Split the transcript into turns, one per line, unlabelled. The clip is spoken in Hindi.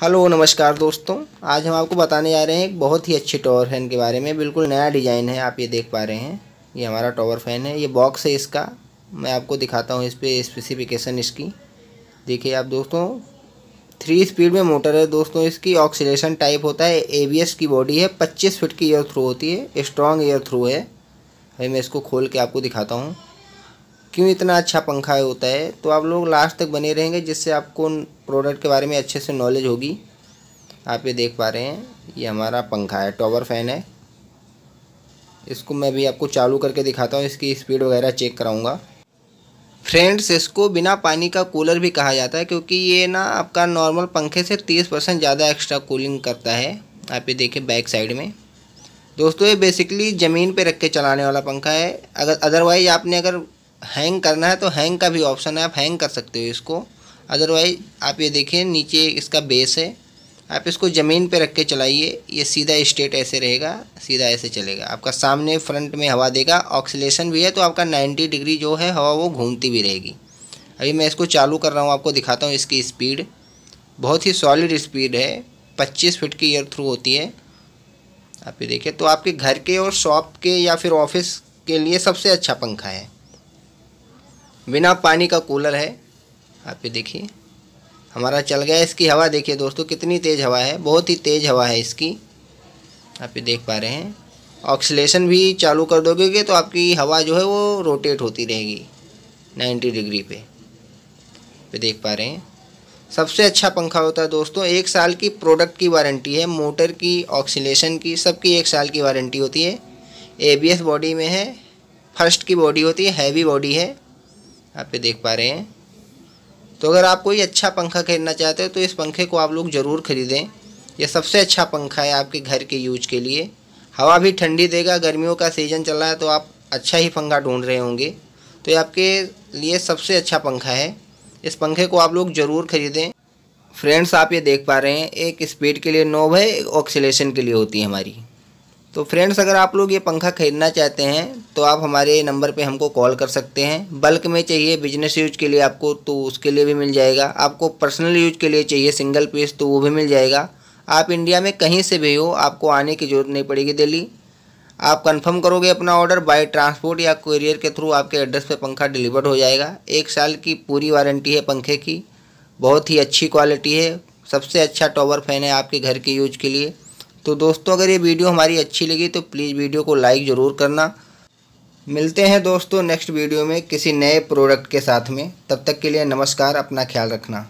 हेलो नमस्कार दोस्तों आज हम आपको बताने जा रहे हैं एक बहुत ही अच्छे टॉवर फैन के बारे में बिल्कुल नया डिज़ाइन है आप ये देख पा रहे हैं ये हमारा टॉवर फैन है ये बॉक्स है इसका मैं आपको दिखाता हूँ इस पर स्पेसिफिकेशन इसकी देखिए आप दोस्तों थ्री स्पीड में मोटर है दोस्तों इसकी ऑक्सीडेशन टाइप होता है ए की बॉडी है पच्चीस फिट की एयर थ्रू होती है स्ट्रॉन्ग एयर थ्रू है अभी मैं इसको खोल के आपको दिखाता हूँ क्यों इतना अच्छा पंखा होता है तो आप लोग लास्ट तक बने रहेंगे जिससे आपको उन प्रोडक्ट के बारे में अच्छे से नॉलेज होगी आप ये देख पा रहे हैं ये हमारा पंखा है टॉवर फैन है इसको मैं भी आपको चालू करके दिखाता हूँ इसकी स्पीड वगैरह चेक कराऊँगा फ्रेंड्स इसको बिना पानी का कूलर भी कहा जाता है क्योंकि ये ना आपका नॉर्मल पंखे से तीस परसेंट ज़्यादा एक्स्ट्रा कूलिंग करता है आप ये देखें बैक साइड में दोस्तों ये बेसिकली ज़मीन पे रख के चलाने वाला पंखा है अगर अदरवाइज़ आपने अगर हैंग करना है तो हैंग का भी ऑप्शन है आप हैंग कर सकते हो इसको अदरवाइज आप ये देखिए नीचे इसका बेस है आप इसको ज़मीन पे रख के चलाइए ये सीधा स्टेट ऐसे रहेगा सीधा ऐसे चलेगा आपका सामने फ्रंट में हवा देगा ऑक्सीलेशन भी है तो आपका 90 डिग्री जो है हवा वो घूमती भी रहेगी अभी मैं इसको चालू कर रहा हूँ आपको दिखाता हूँ इसकी स्पीड बहुत ही सॉलिड स्पीड है पच्चीस फिट की एयर थ्रू होती है आप ये देखिए तो आपके घर के और शॉप के या फिर ऑफिस के लिए सबसे अच्छा पंखा है बिना पानी का कूलर है आप ये देखिए हमारा चल गया इसकी हवा देखिए दोस्तों कितनी तेज़ हवा है बहुत ही तेज़ हवा है इसकी आप ये देख पा रहे हैं ऑक्सीलेशन भी चालू कर दोगे तो आपकी हवा जो है वो रोटेट होती रहेगी 90 डिग्री पे पे देख पा रहे हैं सबसे अच्छा पंखा होता है दोस्तों एक साल की प्रोडक्ट की वारंटी है मोटर की ऑक्सीलेशन की सबकी एक साल की वारंटी होती है एबीएस बॉडी में है फर्स्ट की बॉडी होती है हैवी बॉडी है आप ये देख पा रहे हैं तो अगर आप कोई अच्छा पंखा खरीदना चाहते हो तो इस पंखे को आप लोग ज़रूर ख़रीदें यह सबसे अच्छा पंखा है आपके घर के यूज के लिए हवा भी ठंडी देगा गर्मियों का सीज़न चल रहा है तो आप अच्छा ही पंखा ढूंढ रहे होंगे तो ये आपके लिए सबसे अच्छा पंखा है इस पंखे को आप लोग ज़रूर ख़रीदें फ्रेंड्स आप ये देख पा रहे हैं एक स्पीड के लिए नोब है एक ऑक्सीलेशन के लिए होती है हमारी तो फ्रेंड्स अगर आप लोग ये पंखा ख़रीदना चाहते हैं तो आप हमारे नंबर पे हमको कॉल कर सकते हैं बल्क में चाहिए बिजनेस यूज के लिए आपको तो उसके लिए भी मिल जाएगा आपको पर्सनल यूज के लिए चाहिए सिंगल पीस तो वो भी मिल जाएगा आप इंडिया में कहीं से भी हो आपको आने की ज़रूरत नहीं पड़ेगी दिल्ली आप कन्फर्म करोगे अपना ऑर्डर बाई ट्रांसपोर्ट या कुरियर के थ्रू आपके एड्रेस पर पंखा डिलीवर्ड हो जाएगा एक साल की पूरी वारंटी है पंखे की बहुत ही अच्छी क्वालिटी है सबसे अच्छा टॉवर फैन है आपके घर के यूज के लिए तो दोस्तों अगर ये वीडियो हमारी अच्छी लगी तो प्लीज़ वीडियो को लाइक ज़रूर करना मिलते हैं दोस्तों नेक्स्ट वीडियो में किसी नए प्रोडक्ट के साथ में तब तक के लिए नमस्कार अपना ख्याल रखना